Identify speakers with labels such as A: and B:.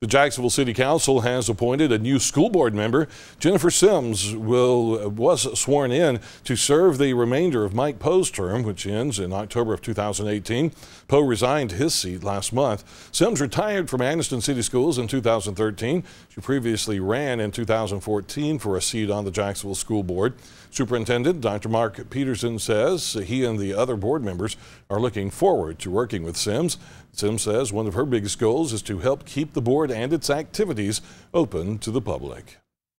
A: The Jacksonville City Council has appointed a new school board member. Jennifer Sims will, was sworn in to serve the remainder of Mike Poe's term, which ends in October of 2018. Poe resigned his seat last month. Sims retired from Anniston City Schools in 2013. She previously ran in 2014 for a seat on the Jacksonville School Board. Superintendent Dr. Mark Peterson says he and the other board members are looking forward to working with Sims. Sims says one of her biggest goals is to help keep the board and its activities open to the public.